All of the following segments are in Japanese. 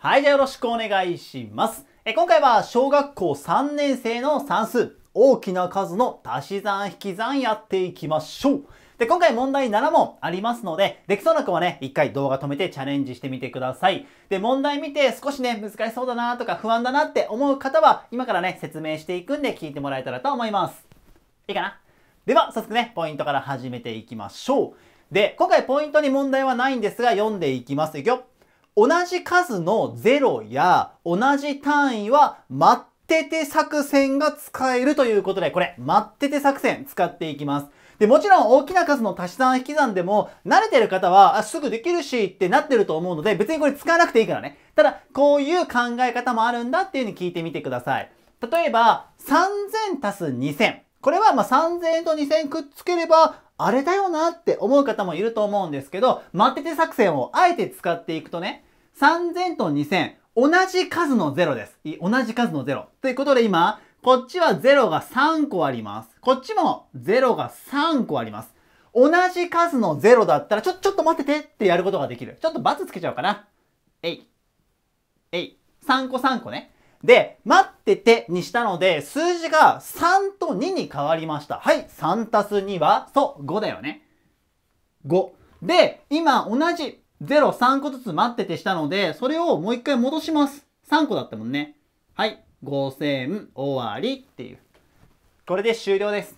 はい、じゃあよろしくお願いします。え今回は小学校3年生の算数、大きな数の足し算引き算やっていきましょう。で、今回問題7問ありますので、できそうな子はね、一回動画止めてチャレンジしてみてください。で、問題見て少しね、難しそうだなとか不安だなって思う方は、今からね、説明していくんで聞いてもらえたらと思います。いいかなでは、早速ね、ポイントから始めていきましょう。で、今回ポイントに問題はないんですが、読んでいきます。いくよ。同じ数の0や同じ単位は待ってて作戦が使えるということで、これ、待ってて作戦使っていきます。で、もちろん大きな数の足し算引き算でも、慣れてる方は、あ、すぐできるしってなってると思うので、別にこれ使わなくていいからね。ただ、こういう考え方もあるんだっていうふうに聞いてみてください。例えば、3000足す2000。これはま3000と2000くっつければ、あれだよなって思う方もいると思うんですけど、待ってて作戦をあえて使っていくとね、3000と2000、同じ数の0です。同じ数の0。ということで今、こっちは0が3個あります。こっちも0が3個あります。同じ数の0だったら、ちょ、ちょっと待っててってやることができる。ちょっと×つけちゃおうかな。えい。えい。3個3個ね。で、待っててにしたので、数字が3と2に変わりました。はい。3足す2は、そう、5だよね。5。で、今同じ0、3個ずつ待っててしたので、それをもう一回戻します。3個だったもんね。はい。5000終わりっていう。これで終了です。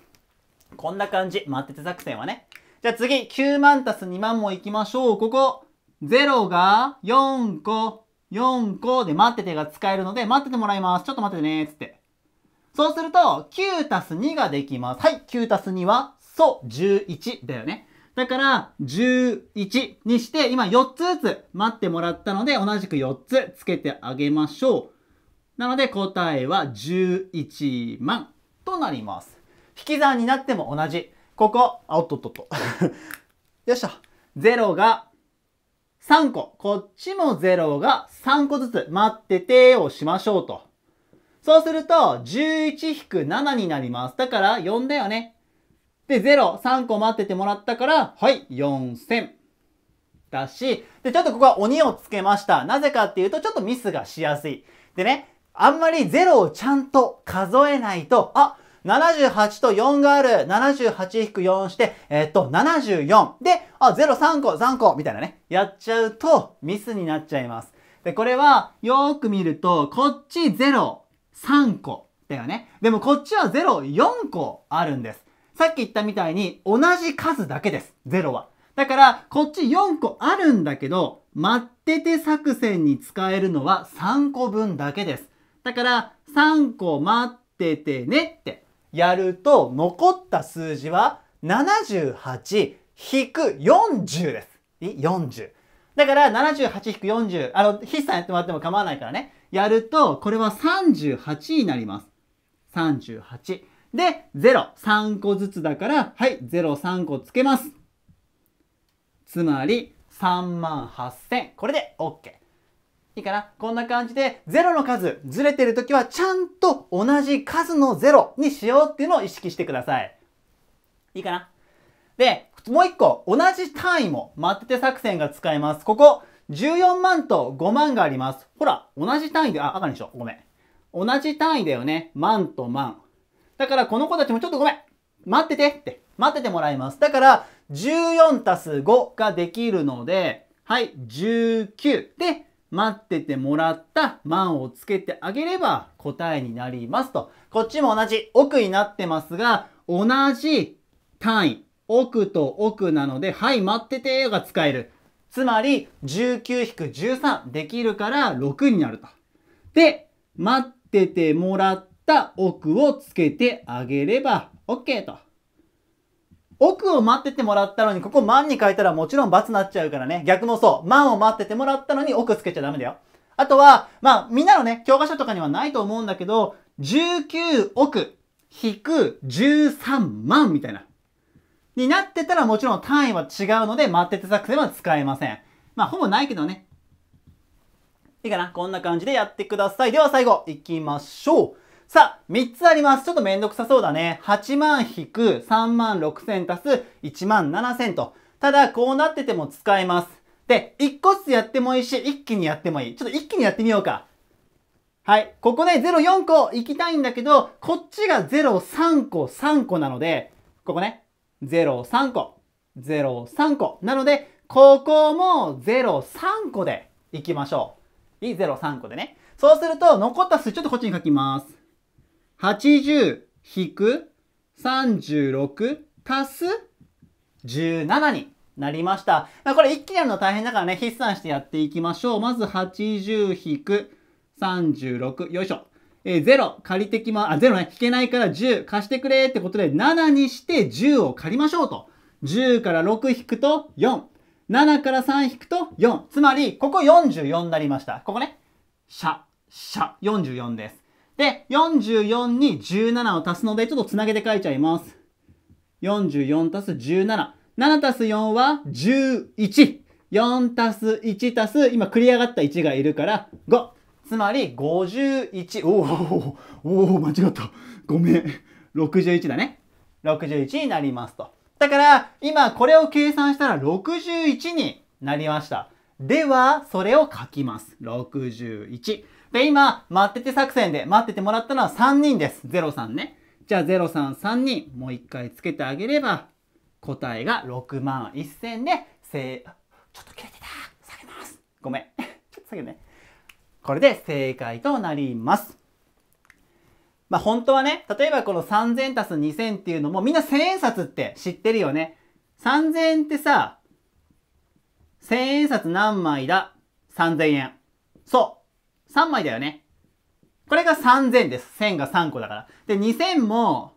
こんな感じ。待ってて作戦はね。じゃあ次、9万足す2万も行きましょう。ここ、0が4個、4個で待っててが使えるので、待っててもらいます。ちょっと待っててね、つって。そうすると、9足す2ができます。はい、9足す2は、そう、11だよね。だから、11にして、今4つずつ待ってもらったので、同じく4つつけてあげましょう。なので、答えは11万となります。引き算になっても同じ。ここ、あ、おっとっとっと。よっしょ。0が3個。こっちも0が3個ずつ待っててをしましょうと。そうすると、11-7になります。だから4だよね。で、0、3個待っててもらったから、はい、4000。だし、で、ちょっとここは鬼をつけました。なぜかっていうと、ちょっとミスがしやすい。でね、あんまり0をちゃんと数えないと、あ、78と4がある。78-4して、えー、っと、74。で、あ、0、3個、3個、みたいなね。やっちゃうと、ミスになっちゃいます。で、これは、よーく見ると、こっち0、3個だよね。でもこっちは0、4個あるんです。さっき言ったみたいに同じ数だけです。0は。だから、こっち4個あるんだけど、待ってて作戦に使えるのは3個分だけです。だから、3個待っててねってやると、残った数字は78引く40です。え ?40。だから、78引く40、あの、筆算やってもらっても構わないからね。やると、これは38になります。38。で、0、3個ずつだから、はい、0、3個つけます。つまり、3万8000。これで OK。いいかなこんな感じで、0の数、ずれてるときは、ちゃんと同じ数の0にしようっていうのを意識してください。いいかなで、もう一個、同じ単位も待ってて作戦が使えます。ここ、14万と5万があります。ほら、同じ単位で、あ、赤にしよう。ごめん。同じ単位だよね。万と万。だからこの子たちもちょっとごめん待っててって待っててもらいます。だから14たす5ができるので、はい、19で待っててもらった満をつけてあげれば答えになりますと。こっちも同じ奥になってますが、同じ単位、奥と奥なので、はい、待っててが使える。つまり、19-13できるから6になると。で、待っててもらっった奥をつけてあげれば OK と。奥を待っててもらったのに、ここ万に変えたらもちろん罰になっちゃうからね。逆もそう。万を待っててもらったのに奥つけちゃダメだよ。あとは、まあ、みんなのね、教科書とかにはないと思うんだけど、19億引く13万みたいな。になってたらもちろん単位は違うので、待ってて作戦は使えません。まあ、ほぼないけどね。いいかなこんな感じでやってください。では最後、行きましょう。さあ、3つあります。ちょっとめんどくさそうだね。8万引く3万6000足す1万7000と。ただ、こうなってても使えます。で、1個ずつやってもいいし、一気にやってもいい。ちょっと一気にやってみようか。はい。ここね、04個行きたいんだけど、こっちが03個、3個なので、ここね、03個、03個。なので、ここも03個で行きましょう。いい、03個でね。そうすると、残った数ちょっとこっちに書きます。80引く36足す17になりました。これ一気にやるの大変だからね、筆算してやっていきましょう。まず80引く36、よいしょ。えー、0借りてきま、あ、0ね、引けないから10貸してくれってことで、7にして10を借りましょうと。10から6引くと4。7から3引くと4。つまり、ここ44になりました。ここね。シャ、シャ、44です。で、44に17を足すので、ちょっとつなげて書いちゃいます。44足す17。7足す4は11。4足す1足す、今繰り上がった1がいるから、5。つまり51。おお、おお、間違った。ごめん。61だね。61になりますと。だから、今これを計算したら61になりました。では、それを書きます。61。で、今、待ってて作戦で、待っててもらったのは3人です。03ね。じゃあ033人、もう一回つけてあげれば、答えが6万1000で、正、ちょっと切れてた。下げます。ごめん。ちょっと下げね。これで正解となります。まあ、本当はね、例えばこの3000足す2000っていうのもみんな1000円札って知ってるよね。3000円ってさ、1000円札何枚だ ?3000 円。そう。3枚だよね。これが3000です。1000が3個だから。で、2000も、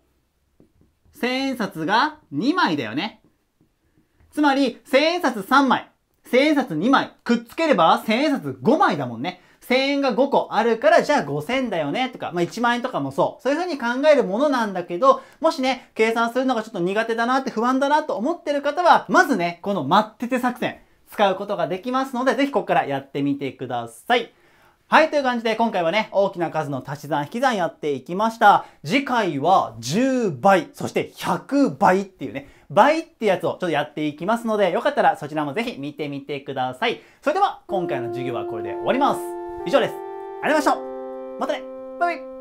1000円札が2枚だよね。つまり、1000円札3枚、1000円札2枚、くっつければ1000円札5枚だもんね。1000円が5個あるから、じゃあ5000だよね、とか、まあ1万円とかもそう。そういうふうに考えるものなんだけど、もしね、計算するのがちょっと苦手だなって不安だなと思ってる方は、まずね、この待ってて作戦、使うことができますので、ぜひここからやってみてください。はい、という感じで今回はね、大きな数の足し算引き算やっていきました。次回は10倍、そして100倍っていうね、倍ってやつをちょっとやっていきますので、よかったらそちらもぜひ見てみてください。それでは今回の授業はこれで終わります。以上です。ありがとうございました。またね。バイバイ。